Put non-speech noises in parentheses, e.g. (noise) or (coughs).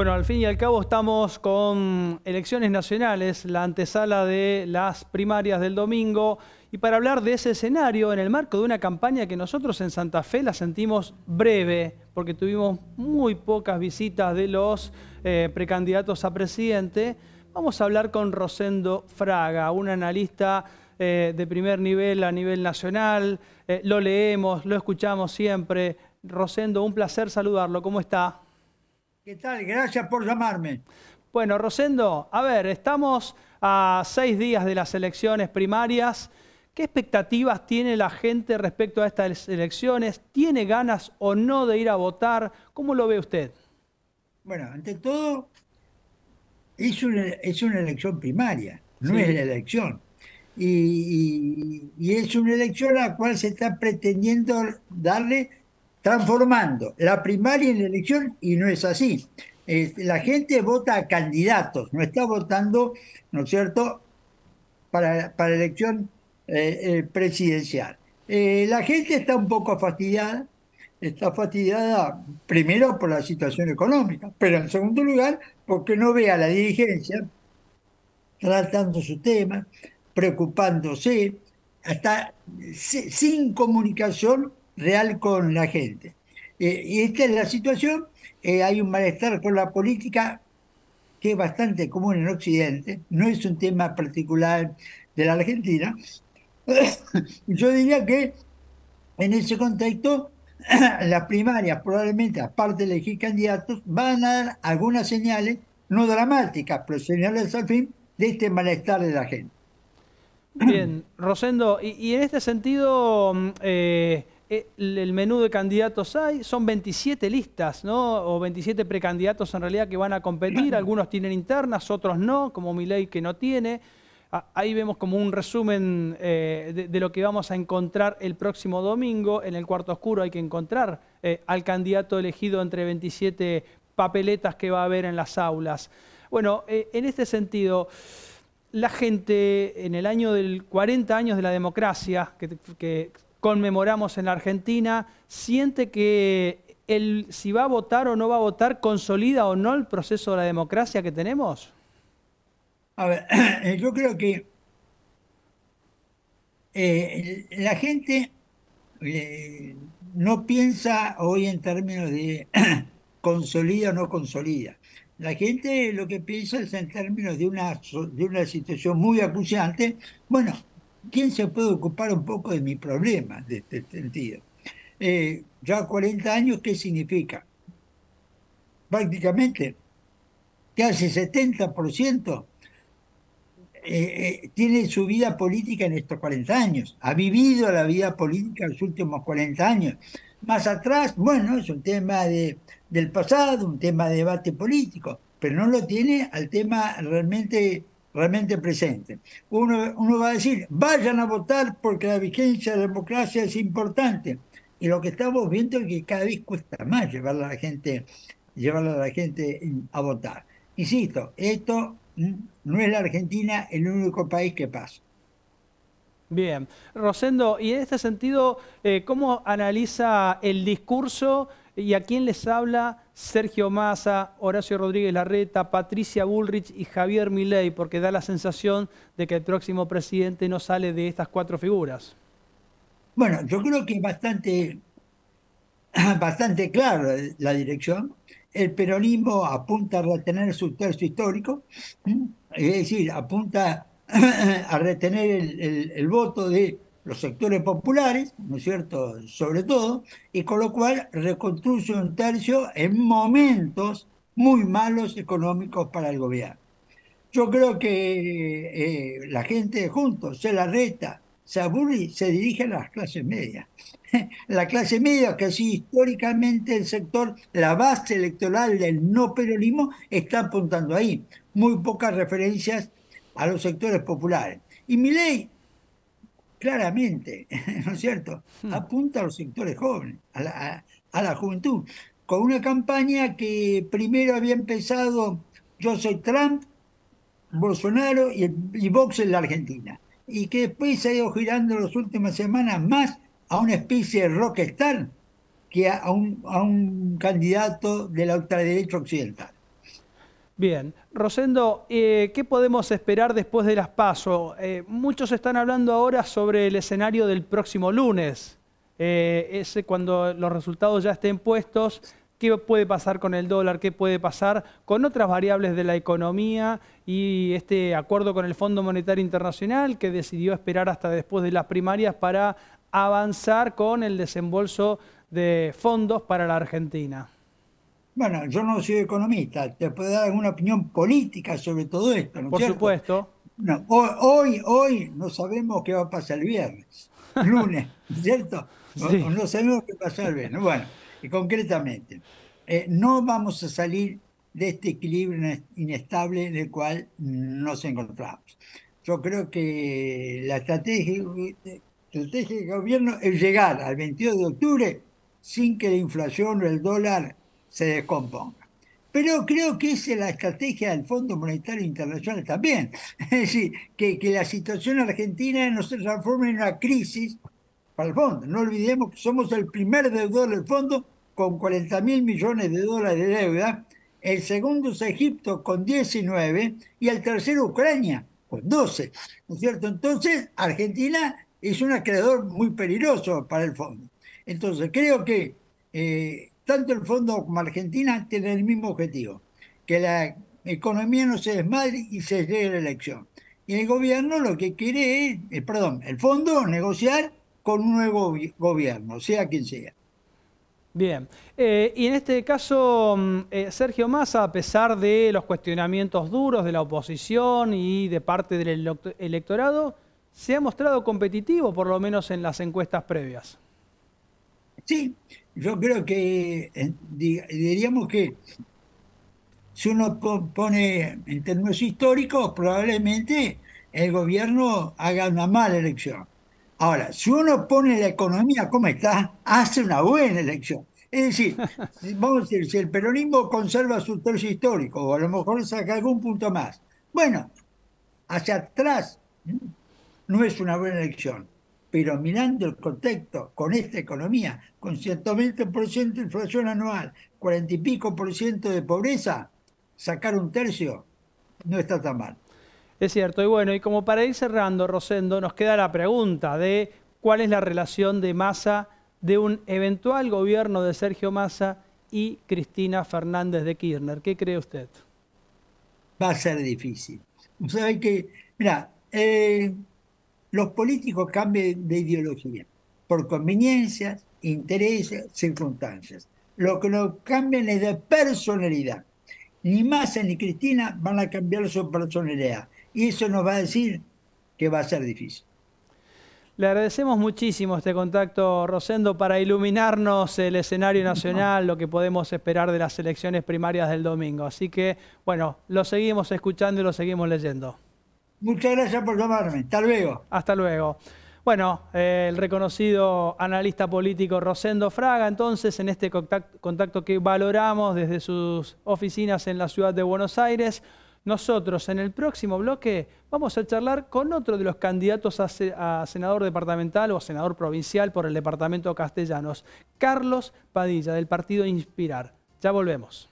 Bueno, al fin y al cabo estamos con elecciones nacionales, la antesala de las primarias del domingo, y para hablar de ese escenario en el marco de una campaña que nosotros en Santa Fe la sentimos breve, porque tuvimos muy pocas visitas de los eh, precandidatos a presidente, vamos a hablar con Rosendo Fraga, un analista eh, de primer nivel a nivel nacional, eh, lo leemos, lo escuchamos siempre. Rosendo, un placer saludarlo, ¿cómo está? ¿Qué tal? Gracias por llamarme. Bueno, Rosendo, a ver, estamos a seis días de las elecciones primarias. ¿Qué expectativas tiene la gente respecto a estas elecciones? ¿Tiene ganas o no de ir a votar? ¿Cómo lo ve usted? Bueno, ante todo, es una, es una elección primaria, no es la elección. y, es una elección a la cual se está pretendiendo darle transformando la primaria en elección y no es así. Eh, la gente vota a candidatos, no está votando, ¿no es cierto?, para, para elección eh, eh, presidencial. la gente está un poco fastidiada, está fastidiada primero por la situación económica, pero en segundo lugar porque no ve a la dirigencia tratando su tema, preocupándose, hasta sin comunicación real con la gente. Eh, y esta es la situación, eh, hay un malestar con la política que es bastante común en Occidente, no es un tema particular de la Argentina. (coughs) Yo diría que en ese contexto (coughs) las primarias probablemente, aparte de elegir candidatos, van a dar algunas señales, no dramáticas, pero señales al fin, de este malestar de la gente. Bien, Rosendo, y, en este sentido, mm, eh, eh, el menú de candidatos hay, son 27 listas, ¿no? O 27 precandidatos en realidad que van a competir, (clears throat) algunos tienen internas, otros no, como Milei que no tiene. Ahí vemos como un resumen eh, de, lo que vamos a encontrar el próximo domingo. En el cuarto oscuro hay que encontrar eh, al candidato elegido entre 27 papeletas que va a haber en las aulas. Bueno, en este sentido la gente en el año del 40 años de la democracia, que conmemoramos en la Argentina, siente que si va a votar o no va a votar consolida o no el proceso de la democracia que tenemos? A ver, (clears throat) eh, yo creo que eh, la gente eh, no piensa hoy en términos de (clears throat) consolida o no consolida. La gente lo que piensa es en términos de una, de una situación muy acuciante. Bueno, ¿quién se puede ocupar un poco de mi problema de este sentido? Eh, ya 40 años, ¿qué significa? Prácticamente casi 70% eh, eh, tiene su vida política en estos 40 años, ha vivido la vida política en los últimos 40 años. Más atrás, bueno, es un tema de, del pasado, un tema de debate político, pero no lo tiene al tema realmente realmente presente. Uno, uno va a decir, vayan a votar porque la vigencia de la democracia es importante. Y lo que estamos viendo es que cada vez cuesta más llevar a la gente, llevar a la gente a votar. Insisto, esto no es la Argentina el único país que pasa. Bien, Rosendo, y en este sentido, eh, ¿cómo analiza el discurso y a quién les habla Sergio Massa, Horacio Rodríguez Larreta, Patricia Bullrich y Javier Milei, porque da la sensación de que el próximo presidente no sale de estas cuatro figuras. Bueno, yo creo que es bastante, (clears throat) bastante clara la dirección. El peronismo apunta a retener su texto histórico, es decir, apunta (clears throat) a retener el voto de los sectores populares, ¿no es cierto?, sobre todo, y con lo cual reconstruye un tercio en momentos muy malos económicos para el gobierno. Yo creo que eh, la gente Juntos, se la reta, se aburre, se dirige a las clases medias. (laughs) la clase media, que sí, históricamente el sector, la base electoral del no peronismo, está apuntando ahí. Muy pocas referencias a los sectores populares. Y mi ley claramente, (laughs) ¿no es cierto? Hmm. Apunta a los sectores jóvenes, a la, a, la juventud, con una campaña que primero había empezado yo soy Trump, Bolsonaro y, Vox en la Argentina, y que después se ha ido girando en las últimas semanas más a una especie de rockstar que a un, a un candidato de la ultraderecha occidental. Bien, Rosendo, eh, ¿qué podemos esperar después de las PASO? Eh, muchos están hablando ahora sobre el escenario del próximo lunes, eh, ese cuando los resultados ya estén puestos, ¿qué puede pasar con el dólar? ¿Qué puede pasar con otras variables de la economía y este acuerdo con el Fondo Monetario Internacional que decidió esperar hasta después de las primarias para avanzar con el desembolso de fondos para la Argentina? Bueno, yo no soy economista, te puedo dar alguna opinión política sobre todo esto, Por supuesto. No, hoy, hoy no sabemos qué va a pasar el viernes, (laughs) lunes, ¿cierto? no sabemos qué va a pasar el viernes. Bueno, y concretamente, eh, no vamos a salir de este equilibrio inestable en el cual nos encontramos. Yo creo que la estrategia, eh, estrategia del gobierno es llegar al 22 de octubre sin que la inflación o el dólar se descomponga. Pero creo que esa es la estrategia del Fondo Monetario Internacional también. (laughs) Es decir, que, que la situación argentina nos se en una crisis para el fondo. No olvidemos que somos el primer deudor del fondo con 40 mil millones de dólares de deuda, el segundo es Egipto con 19 y el tercero Ucrania con 12. ¿No cierto? Entonces, Argentina es un acreedor muy peligroso para el fondo. Entonces, creo que eh, tanto el fondo como Argentina tienen el mismo objetivo, que la economía no se desmadre y se llegue a la elección. Y el gobierno lo que quiere es, eh, perdón, el fondo negociar con un nuevo gobierno, sea quien sea. Bien, eh, y en este caso, mm, eh, Sergio Massa, a pesar de los cuestionamientos duros de la oposición y de parte del electorado, se ha mostrado competitivo, por lo menos en las encuestas previas. Sí, yo creo que eh, diríamos que si uno pone en términos históricos, probablemente el gobierno haga una mala elección. Ahora, si uno pone la economía como está, hace una buena elección. Es decir, (laughs) vamos a decir, si el peronismo conserva su tercio histórico, o a lo mejor saca algún punto más, bueno, hacia atrás no es una buena elección pero mirando el contexto con esta economía, con 120% de inflación anual, 40 y pico por ciento de pobreza, sacar un tercio no está tan mal. Es cierto, y bueno, y como para ir cerrando, Rosendo, nos queda la pregunta de cuál es la relación de masa de un eventual gobierno de Sergio Massa y Cristina Fernández de Kirchner. ¿Qué cree usted? Va a ser difícil. usted Sabe que, mira, eh, los políticos cambian de ideología por conveniencias, intereses, circunstancias. Lo que no cambian es de personalidad. Ni Massa ni Cristina van a cambiar su personalidad. Y eso nos va a decir que va a ser difícil. Le agradecemos muchísimo este contacto, Rosendo, para iluminarnos el escenario nacional, lo que podemos esperar de las elecciones primarias del domingo. Así que, bueno, lo seguimos escuchando y lo seguimos leyendo. Muchas gracias por llamarme. Hasta luego. Hasta luego. Bueno, eh, el reconocido analista político Rosendo Fraga, entonces, en este contacto que valoramos desde sus oficinas en la ciudad de Buenos Aires, nosotros en el próximo bloque vamos a charlar con otro de los candidatos a, senador departamental o senador provincial por el departamento Castellanos, Carlos Padilla, del partido Inspirar. Ya volvemos.